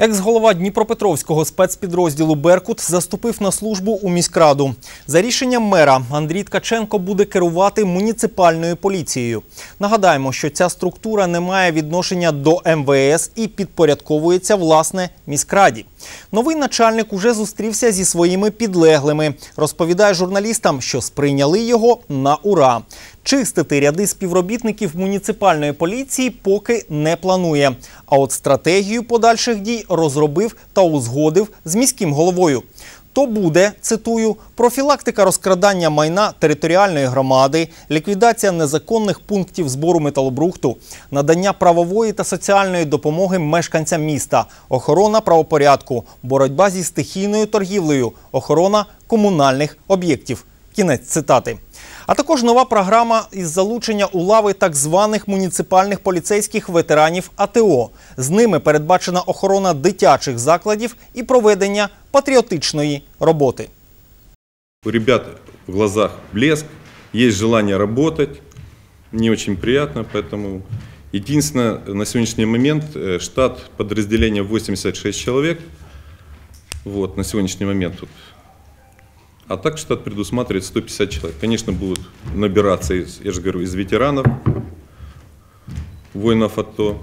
Екс-голова Дніпропетровського спецпідрозділу Беркут заступив на службу у міськраду. За рішенням мера Андрій Ткаченко буде керувати муніципальною поліцією. Нагадаємо, що ця структура не має відношення до МВС і підпорядковується власне міськраді. Новий начальник уже зустрівся зі своїми підлеглими. Розповідає журналістам, що сприйняли його на ура. Чистити ряди співробітників муніципальної поліції поки не планує. А от стратегію подальших дій розробив та узгодив з міським головою. То буде цитую профілактика розкрадання майна територіальної громади, ліквідація незаконних пунктів збору металобрухту, надання правової та соціальної допомоги мешканцям міста, охорона правопорядку, боротьба зі стихійною торгівлею, охорона комунальних об'єктів. Кінець цитати. А також нова програма із залучення у лави так званих муніципальних поліцейських ветеранів АТО. З ними передбачена охорона дитячих закладів і проведення патріотичної роботи. У ребят в глазах блеск, є бажання працювати, не дуже приємно, тому єдине на сьогоднішній момент э, штат підрозділення 86 чоловік. Вот, на сьогоднішній момент тут. А так штат предусматривает 150 человек. Конечно, будут набираться, из, я же говорю, из ветеранов, воинов АТО,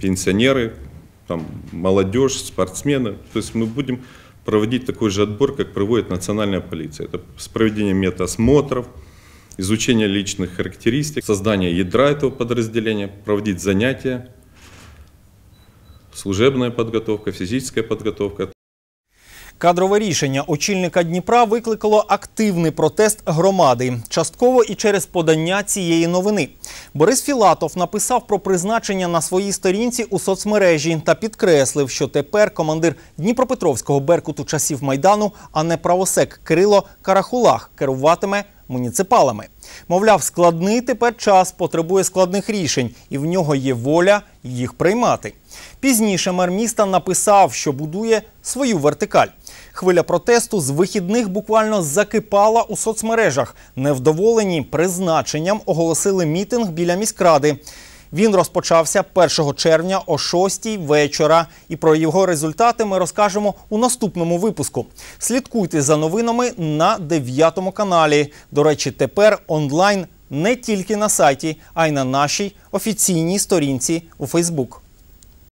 пенсионеры, там, молодежь, спортсмены. То есть мы будем проводить такой же отбор, как проводит национальная полиция. Это с проведением метаосмотров, изучение личных характеристик, создание ядра этого подразделения, проводить занятия, служебная подготовка, физическая подготовка. Кадрове рішення очільника Дніпра викликало активний протест громади, частково і через подання цієї новини. Борис Філатов написав про призначення на своїй сторінці у соцмережі та підкреслив, що тепер командир Дніпропетровського беркуту часів майдану, а не правосек Кирило Карахулах керуватиме муніципалами. Мовляв, складний тепер час потребує складних рішень, і в нього є воля їх приймати. Пізніше мер міста написав, що будує свою вертикаль. Хвиля протесту з вихідних буквально закипала у соцмережах. Невдоволені призначенням оголосили мітинг біля міськради. Він розпочався 1 червня о 6 вечора. І про його результати ми розкажемо у наступному випуску. Слідкуйте за новинами на 9 каналі. До речі, тепер онлайн не тільки на сайті, а й на нашій офіційній сторінці у Фейсбук.